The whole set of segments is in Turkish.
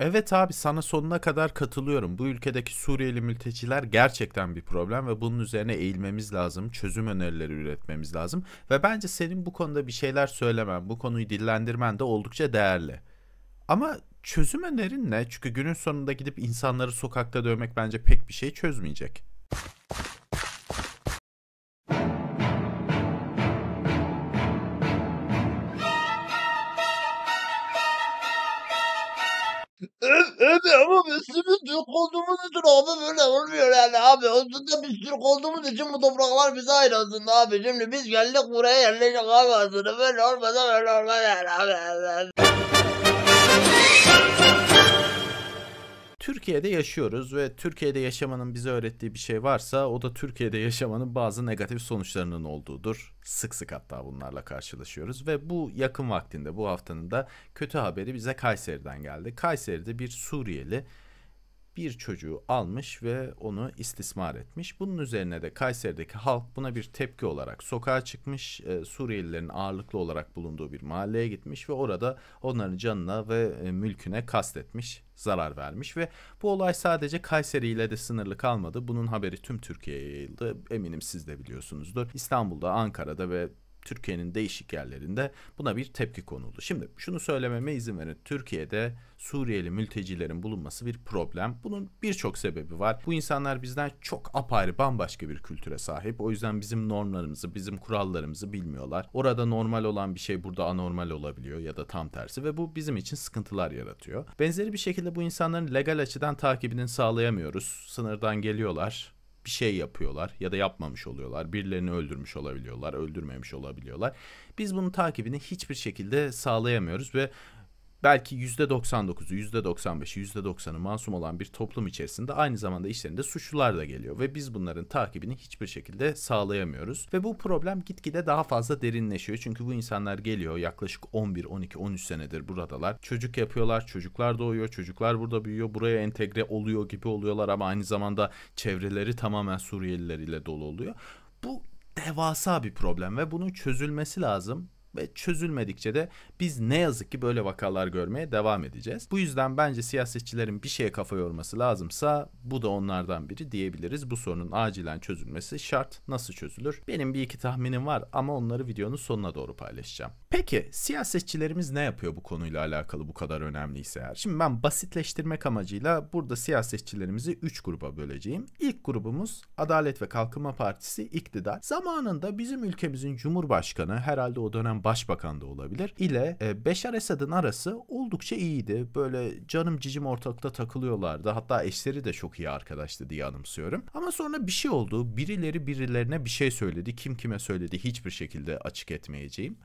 Evet abi sana sonuna kadar katılıyorum. Bu ülkedeki Suriyeli mülteciler gerçekten bir problem ve bunun üzerine eğilmemiz lazım. Çözüm önerileri üretmemiz lazım. Ve bence senin bu konuda bir şeyler söylemen, bu konuyu dillendirmen de oldukça değerli. Ama çözüm önerin ne? Çünkü günün sonunda gidip insanları sokakta dövmek bence pek bir şey çözmeyecek. üstünde biz Türk olduğumuz için bu topraklar bize ait aslında abi. Şimdi biz geldik buraya yerleşik abi aslında. Böyle olmasa böyle olmaz yani abi. Türkiye'de yaşıyoruz ve Türkiye'de yaşamanın bize öğrettiği bir şey varsa o da Türkiye'de yaşamanın bazı negatif sonuçlarının olduğudur. Sık sık hatta bunlarla karşılaşıyoruz ve bu yakın vaktinde bu haftanın da kötü haberi bize Kayseri'den geldi. Kayseri'de bir Suriyeli bir çocuğu almış ve onu istismar etmiş. Bunun üzerine de Kayseri'deki halk buna bir tepki olarak sokağa çıkmış. E, Suriyelilerin ağırlıklı olarak bulunduğu bir mahalleye gitmiş ve orada onların canına ve e, mülküne kastetmiş, zarar vermiş ve bu olay sadece Kayseri ile de sınırlı kalmadı. Bunun haberi tüm Türkiye'ye yayıldı. Eminim siz de biliyorsunuzdur. İstanbul'da, Ankara'da ve Türkiye'nin değişik yerlerinde buna bir tepki konuldu. Şimdi şunu söylememe izin verin. Türkiye'de Suriyeli mültecilerin bulunması bir problem. Bunun birçok sebebi var. Bu insanlar bizden çok apayrı bambaşka bir kültüre sahip. O yüzden bizim normlarımızı, bizim kurallarımızı bilmiyorlar. Orada normal olan bir şey burada anormal olabiliyor ya da tam tersi ve bu bizim için sıkıntılar yaratıyor. Benzeri bir şekilde bu insanların legal açıdan takibini sağlayamıyoruz. Sınırdan geliyorlar bir şey yapıyorlar ya da yapmamış oluyorlar. Birilerini öldürmüş olabiliyorlar, öldürmemiş olabiliyorlar. Biz bunun takibini hiçbir şekilde sağlayamıyoruz ve belki %99'u, %95'i, %90'ı masum olan bir toplum içerisinde aynı zamanda işlerinde suçlular da geliyor ve biz bunların takibini hiçbir şekilde sağlayamıyoruz ve bu problem gitgide daha fazla derinleşiyor. Çünkü bu insanlar geliyor yaklaşık 11, 12, 13 senedir buradalar. Çocuk yapıyorlar, çocuklar doğuyor, çocuklar burada büyüyor, buraya entegre oluyor gibi oluyorlar ama aynı zamanda çevreleri tamamen Suriyeliler ile dolu oluyor. Bu devasa bir problem ve bunun çözülmesi lazım ve çözülmedikçe de biz ne yazık ki böyle vakalar görmeye devam edeceğiz. Bu yüzden bence siyasetçilerin bir şeye kafa yorması lazımsa bu da onlardan biri diyebiliriz. Bu sorunun acilen çözülmesi şart. Nasıl çözülür? Benim bir iki tahminim var ama onları videonun sonuna doğru paylaşacağım. Peki siyasetçilerimiz ne yapıyor bu konuyla alakalı bu kadar önemliyse eğer? Şimdi ben basitleştirmek amacıyla burada siyasetçilerimizi 3 gruba böleceğim. İlk grubumuz Adalet ve Kalkınma Partisi iktidar. Zamanında bizim ülkemizin Cumhurbaşkanı herhalde o dönem başbakan da olabilir ile e, Beşar Esad'ın arası oldukça iyiydi. Böyle canım cicim ortalıkta takılıyorlardı. Hatta eşleri de çok iyi arkadaştı diye anımsıyorum. Ama sonra bir şey oldu. Birileri birilerine bir şey söyledi. Kim kime söyledi hiçbir şekilde açık etmeyeceğim.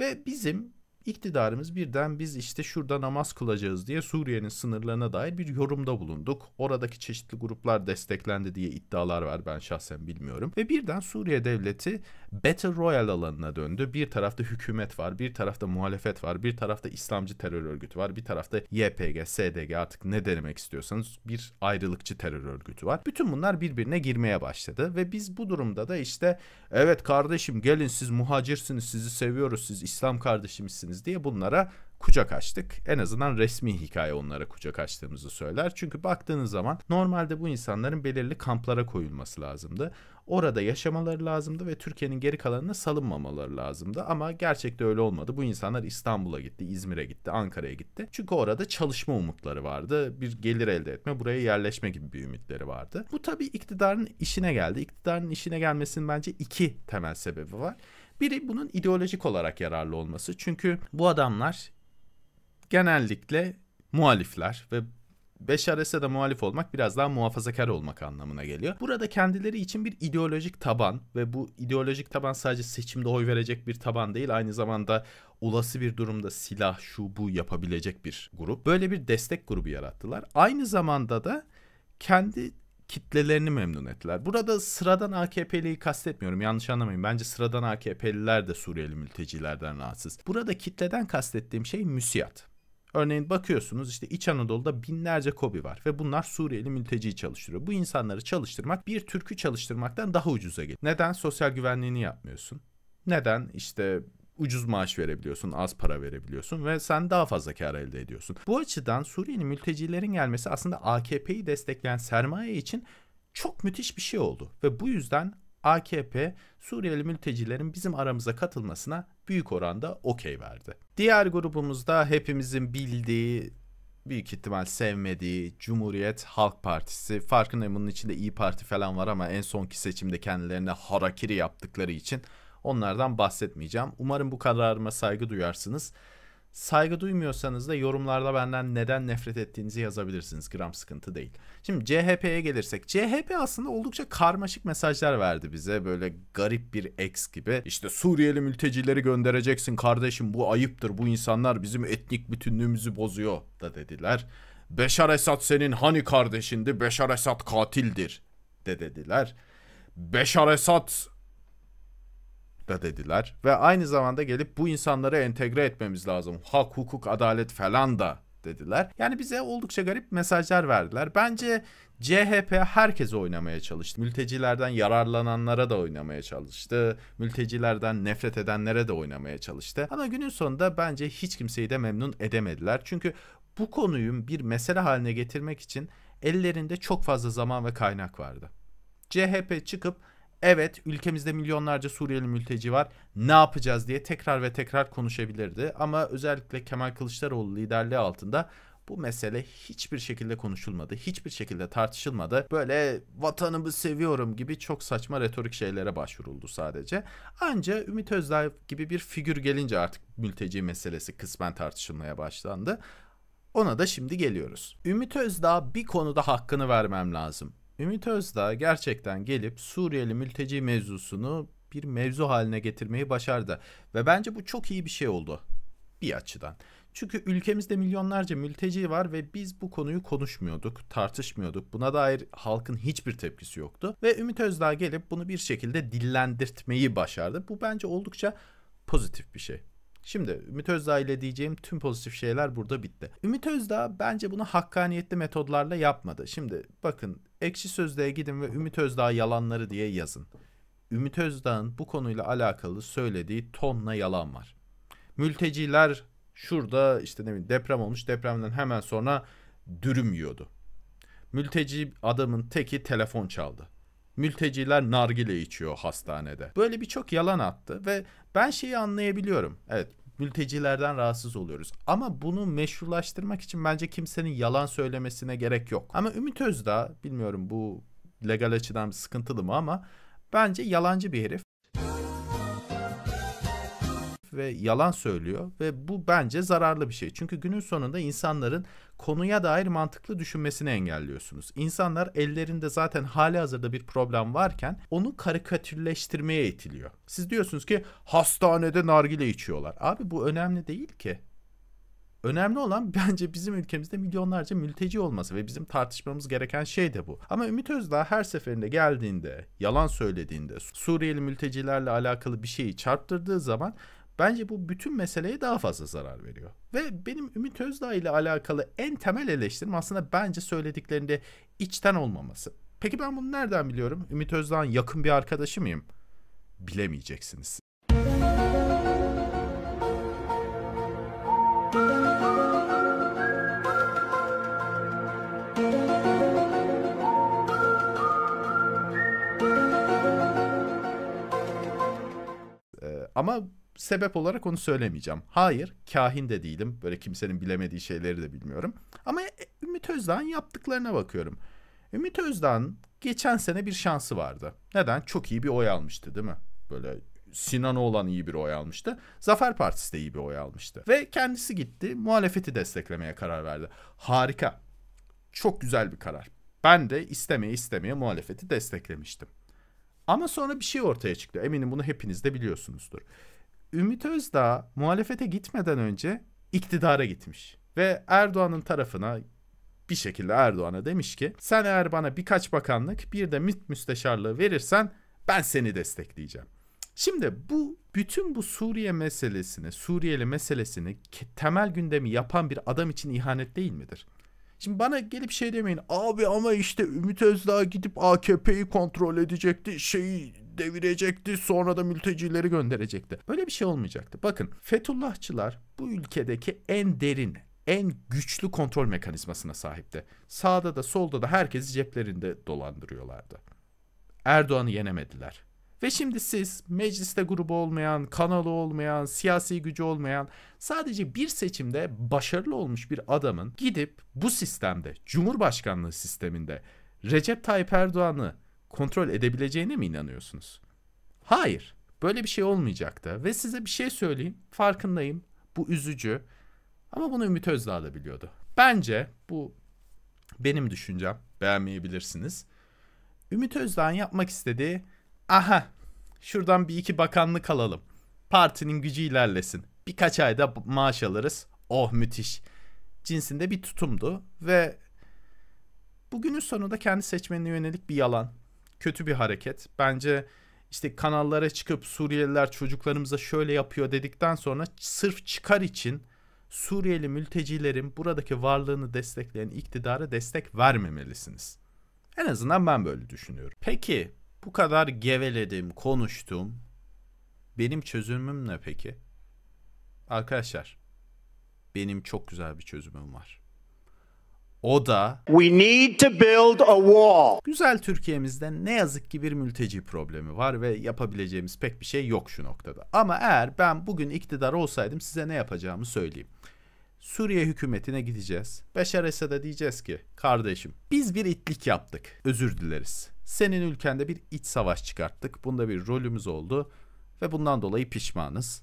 Ve bizim İktidarımız birden biz işte şurada namaz kılacağız diye Suriye'nin sınırlarına dair bir yorumda bulunduk. Oradaki çeşitli gruplar desteklendi diye iddialar var ben şahsen bilmiyorum. Ve birden Suriye devleti Battle Royale alanına döndü. Bir tarafta hükümet var, bir tarafta muhalefet var, bir tarafta İslamcı terör örgütü var, bir tarafta YPG, SDG artık ne demek istiyorsanız bir ayrılıkçı terör örgütü var. Bütün bunlar birbirine girmeye başladı ve biz bu durumda da işte evet kardeşim gelin siz muhacirsiniz, sizi seviyoruz, siz İslam kardeşimizsiniz misiniz diye bunlara kucak açtık. En azından resmi hikaye onlara kucak açtığımızı söyler. Çünkü baktığınız zaman normalde bu insanların belirli kamplara koyulması lazımdı. Orada yaşamaları lazımdı ve Türkiye'nin geri kalanına salınmamaları lazımdı. Ama gerçekte öyle olmadı. Bu insanlar İstanbul'a gitti, İzmir'e gitti, Ankara'ya gitti. Çünkü orada çalışma umutları vardı. Bir gelir elde etme, buraya yerleşme gibi bir ümitleri vardı. Bu tabii iktidarın işine geldi. İktidarın işine gelmesinin bence iki temel sebebi var. Biri bunun ideolojik olarak yararlı olması. Çünkü bu adamlar genellikle muhalifler ve Beşar Esad'a muhalif olmak biraz daha muhafazakar olmak anlamına geliyor. Burada kendileri için bir ideolojik taban ve bu ideolojik taban sadece seçimde oy verecek bir taban değil aynı zamanda olası bir durumda silah şu bu yapabilecek bir grup. Böyle bir destek grubu yarattılar. Aynı zamanda da kendi kitlelerini memnun ettiler. Burada sıradan AKP'liyi kastetmiyorum yanlış anlamayın. Bence sıradan AKP'liler de Suriyeli mültecilerden rahatsız. Burada kitleden kastettiğim şey müsiyat. Örneğin bakıyorsunuz işte İç Anadolu'da binlerce kobi var ve bunlar Suriyeli mülteciyi çalıştırıyor. Bu insanları çalıştırmak bir Türk'ü çalıştırmaktan daha ucuza gelir. Neden sosyal güvenliğini yapmıyorsun? Neden işte ucuz maaş verebiliyorsun, az para verebiliyorsun ve sen daha fazla kar elde ediyorsun. Bu açıdan Suriyeli mültecilerin gelmesi aslında AKP'yi destekleyen sermaye için çok müthiş bir şey oldu ve bu yüzden AKP Suriyeli mültecilerin bizim aramıza katılmasına büyük oranda okey verdi. Diğer grubumuzda hepimizin bildiği büyük ihtimal sevmediği Cumhuriyet Halk Partisi. Farkındayım bunun içinde İyi Parti falan var ama en sonki seçimde kendilerine harakiri yaptıkları için Onlardan bahsetmeyeceğim. Umarım bu kararıma saygı duyarsınız. Saygı duymuyorsanız da yorumlarda benden neden nefret ettiğinizi yazabilirsiniz. Gram sıkıntı değil. Şimdi CHP'ye gelirsek. CHP aslında oldukça karmaşık mesajlar verdi bize. Böyle garip bir ex gibi. İşte Suriyeli mültecileri göndereceksin kardeşim bu ayıptır. Bu insanlar bizim etnik bütünlüğümüzü bozuyor da dediler. Beşar Esad senin hani kardeşindi. Beşar Esad katildir de dediler. Beşar Esad da dediler. Ve aynı zamanda gelip bu insanları entegre etmemiz lazım. Hak, hukuk, adalet falan da dediler. Yani bize oldukça garip mesajlar verdiler. Bence CHP herkese oynamaya çalıştı. Mültecilerden yararlananlara da oynamaya çalıştı. Mültecilerden nefret edenlere de oynamaya çalıştı. Ama günün sonunda bence hiç kimseyi de memnun edemediler. Çünkü bu konuyu bir mesele haline getirmek için ellerinde çok fazla zaman ve kaynak vardı. CHP çıkıp evet ülkemizde milyonlarca Suriyeli mülteci var ne yapacağız diye tekrar ve tekrar konuşabilirdi. Ama özellikle Kemal Kılıçdaroğlu liderliği altında bu mesele hiçbir şekilde konuşulmadı, hiçbir şekilde tartışılmadı. Böyle vatanımı seviyorum gibi çok saçma retorik şeylere başvuruldu sadece. Anca Ümit Özdağ gibi bir figür gelince artık mülteci meselesi kısmen tartışılmaya başlandı. Ona da şimdi geliyoruz. Ümit Özdağ bir konuda hakkını vermem lazım. Ümit Özdağ gerçekten gelip Suriyeli mülteci mevzusunu bir mevzu haline getirmeyi başardı ve bence bu çok iyi bir şey oldu bir açıdan. Çünkü ülkemizde milyonlarca mülteci var ve biz bu konuyu konuşmuyorduk, tartışmıyorduk. Buna dair halkın hiçbir tepkisi yoktu ve Ümit Özdağ gelip bunu bir şekilde dillendirtmeyi başardı. Bu bence oldukça pozitif bir şey. Şimdi Ümit Özdağ ile diyeceğim tüm pozitif şeyler burada bitti. Ümit Özdağ bence bunu hakkaniyetli metodlarla yapmadı. Şimdi bakın ekşi sözlüğe gidin ve Ümit Özdağ yalanları diye yazın. Ümit Özdağ'ın bu konuyla alakalı söylediği tonla yalan var. Mülteciler şurada işte ne bileyim deprem olmuş depremden hemen sonra dürüm yiyordu. Mülteci adamın teki telefon çaldı mülteciler nargile içiyor hastanede. Böyle birçok yalan attı ve ben şeyi anlayabiliyorum. Evet mültecilerden rahatsız oluyoruz. Ama bunu meşrulaştırmak için bence kimsenin yalan söylemesine gerek yok. Ama Ümit Özdağ bilmiyorum bu legal açıdan sıkıntılı mı ama bence yalancı bir herif ve yalan söylüyor ve bu bence zararlı bir şey. Çünkü günün sonunda insanların konuya dair mantıklı düşünmesini engelliyorsunuz. İnsanlar ellerinde zaten hali hazırda bir problem varken onu karikatürleştirmeye itiliyor. Siz diyorsunuz ki hastanede nargile içiyorlar. Abi bu önemli değil ki. Önemli olan bence bizim ülkemizde milyonlarca mülteci olması ve bizim tartışmamız gereken şey de bu. Ama Ümit Özdağ her seferinde geldiğinde, yalan söylediğinde, Suriyeli mültecilerle alakalı bir şeyi çarptırdığı zaman Bence bu bütün meseleye daha fazla zarar veriyor. Ve benim Ümit Özdağ ile alakalı en temel eleştirim aslında bence söylediklerinde içten olmaması. Peki ben bunu nereden biliyorum? Ümit Özdağ'ın yakın bir arkadaşı mıyım? Bilemeyeceksiniz. Ee, ama sebep olarak onu söylemeyeceğim. Hayır, kahin de değilim. Böyle kimsenin bilemediği şeyleri de bilmiyorum. Ama e, Ümit Özdağ'ın yaptıklarına bakıyorum. Ümit Özdağ'ın geçen sene bir şansı vardı. Neden? Çok iyi bir oy almıştı değil mi? Böyle Sinan olan iyi bir oy almıştı. Zafer Partisi de iyi bir oy almıştı. Ve kendisi gitti muhalefeti desteklemeye karar verdi. Harika. Çok güzel bir karar. Ben de istemeye istemeye muhalefeti desteklemiştim. Ama sonra bir şey ortaya çıktı. Eminim bunu hepiniz de biliyorsunuzdur. Ümit Özdağ muhalefete gitmeden önce iktidara gitmiş. Ve Erdoğan'ın tarafına bir şekilde Erdoğan'a demiş ki sen eğer bana birkaç bakanlık bir de MİT müsteşarlığı verirsen ben seni destekleyeceğim. Şimdi bu bütün bu Suriye meselesini, Suriyeli meselesini temel gündemi yapan bir adam için ihanet değil midir? Şimdi bana gelip şey demeyin. Abi ama işte Ümit Özdağ gidip AKP'yi kontrol edecekti. Şeyi devirecekti sonra da mültecileri gönderecekti. Böyle bir şey olmayacaktı. Bakın Fethullahçılar bu ülkedeki en derin en güçlü kontrol mekanizmasına sahipti. Sağda da solda da herkesi ceplerinde dolandırıyorlardı. Erdoğan'ı yenemediler. Ve şimdi siz mecliste grubu olmayan, kanalı olmayan, siyasi gücü olmayan sadece bir seçimde başarılı olmuş bir adamın gidip bu sistemde, Cumhurbaşkanlığı sisteminde Recep Tayyip Erdoğan'ı kontrol edebileceğine mi inanıyorsunuz? Hayır. Böyle bir şey olmayacaktı ve size bir şey söyleyeyim. Farkındayım. Bu üzücü. Ama bunu Ümit Özdağ da biliyordu. Bence bu benim düşüncem. Beğenmeyebilirsiniz. Ümit Özdağ'ın yapmak istediği aha şuradan bir iki bakanlık alalım. Partinin gücü ilerlesin. Birkaç ayda maaş alırız. Oh müthiş. Cinsinde bir tutumdu ve bugünün sonunda kendi seçmenine yönelik bir yalan. Kötü bir hareket. Bence işte kanallara çıkıp Suriyeliler çocuklarımıza şöyle yapıyor dedikten sonra sırf çıkar için Suriyeli mültecilerin buradaki varlığını destekleyen iktidara destek vermemelisiniz. En azından ben böyle düşünüyorum. Peki bu kadar geveledim, konuştum. Benim çözümüm ne peki? Arkadaşlar, benim çok güzel bir çözümüm var. O da We need to build a wall. Güzel Türkiye'mizde ne yazık ki bir mülteci problemi var ve yapabileceğimiz pek bir şey yok şu noktada. Ama eğer ben bugün iktidar olsaydım size ne yapacağımı söyleyeyim. Suriye hükümetine gideceğiz. Beşar Esad'a diyeceğiz ki kardeşim biz bir itlik yaptık. Özür dileriz. Senin ülkende bir iç savaş çıkarttık. Bunda bir rolümüz oldu ve bundan dolayı pişmanız.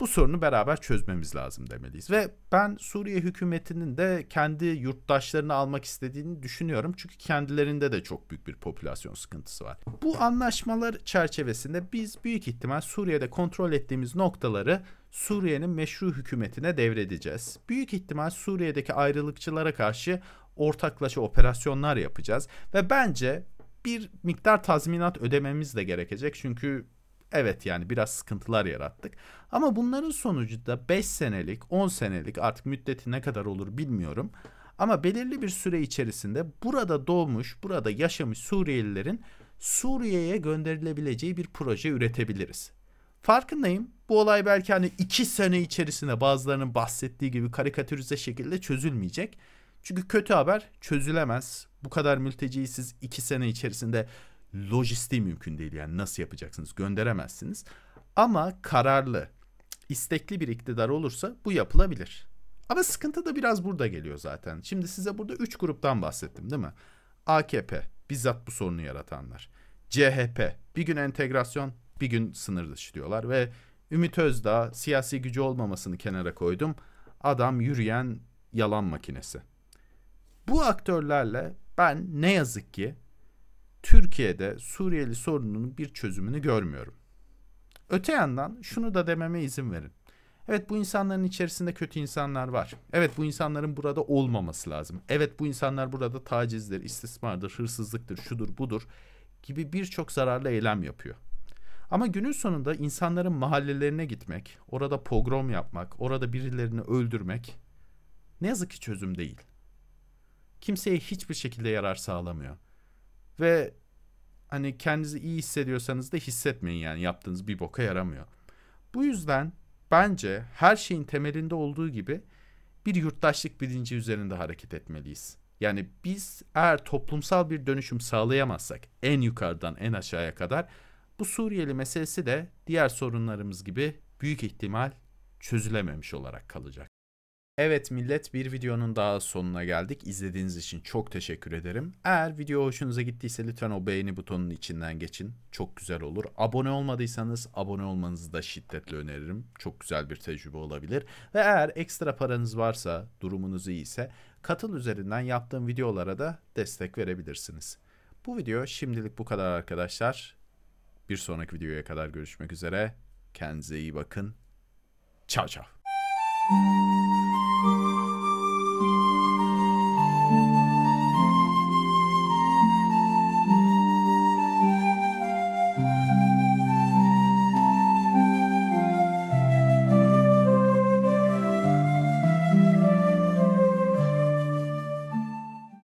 Bu sorunu beraber çözmemiz lazım demeliyiz. Ve ben Suriye hükümetinin de kendi yurttaşlarını almak istediğini düşünüyorum. Çünkü kendilerinde de çok büyük bir popülasyon sıkıntısı var. Bu anlaşmalar çerçevesinde biz büyük ihtimal Suriye'de kontrol ettiğimiz noktaları Suriye'nin meşru hükümetine devredeceğiz. Büyük ihtimal Suriye'deki ayrılıkçılara karşı ortaklaşa operasyonlar yapacağız ve bence bir miktar tazminat ödememiz de gerekecek. Çünkü evet yani biraz sıkıntılar yarattık. Ama bunların sonucu da 5 senelik, 10 senelik artık müddeti ne kadar olur bilmiyorum. Ama belirli bir süre içerisinde burada doğmuş, burada yaşamış Suriyelilerin Suriye'ye gönderilebileceği bir proje üretebiliriz. Farkındayım. Bu olay belki hani 2 sene içerisinde bazılarının bahsettiği gibi karikatürize şekilde çözülmeyecek. Çünkü kötü haber çözülemez bu kadar mülteciyi siz iki sene içerisinde lojistiği mümkün değil yani nasıl yapacaksınız gönderemezsiniz. Ama kararlı, istekli bir iktidar olursa bu yapılabilir. Ama sıkıntı da biraz burada geliyor zaten. Şimdi size burada üç gruptan bahsettim değil mi? AKP bizzat bu sorunu yaratanlar. CHP bir gün entegrasyon bir gün sınır dışı diyorlar ve Ümit Özdağ siyasi gücü olmamasını kenara koydum. Adam yürüyen yalan makinesi. Bu aktörlerle ben ne yazık ki Türkiye'de Suriyeli sorununun bir çözümünü görmüyorum. Öte yandan şunu da dememe izin verin. Evet bu insanların içerisinde kötü insanlar var. Evet bu insanların burada olmaması lazım. Evet bu insanlar burada tacizdir, istismardır, hırsızlıktır, şudur budur gibi birçok zararlı eylem yapıyor. Ama günün sonunda insanların mahallelerine gitmek, orada pogrom yapmak, orada birilerini öldürmek ne yazık ki çözüm değil kimseye hiçbir şekilde yarar sağlamıyor. Ve hani kendinizi iyi hissediyorsanız da hissetmeyin yani yaptığınız bir boka yaramıyor. Bu yüzden bence her şeyin temelinde olduğu gibi bir yurttaşlık bilinci üzerinde hareket etmeliyiz. Yani biz eğer toplumsal bir dönüşüm sağlayamazsak en yukarıdan en aşağıya kadar bu Suriyeli meselesi de diğer sorunlarımız gibi büyük ihtimal çözülememiş olarak kalacak. Evet millet bir videonun daha sonuna geldik. İzlediğiniz için çok teşekkür ederim. Eğer video hoşunuza gittiyse lütfen o beğeni butonunun içinden geçin. Çok güzel olur. Abone olmadıysanız abone olmanızı da şiddetle öneririm. Çok güzel bir tecrübe olabilir. Ve eğer ekstra paranız varsa, durumunuz iyiyse katıl üzerinden yaptığım videolara da destek verebilirsiniz. Bu video şimdilik bu kadar arkadaşlar. Bir sonraki videoya kadar görüşmek üzere. Kendinize iyi bakın. Ciao ciao. Thank you.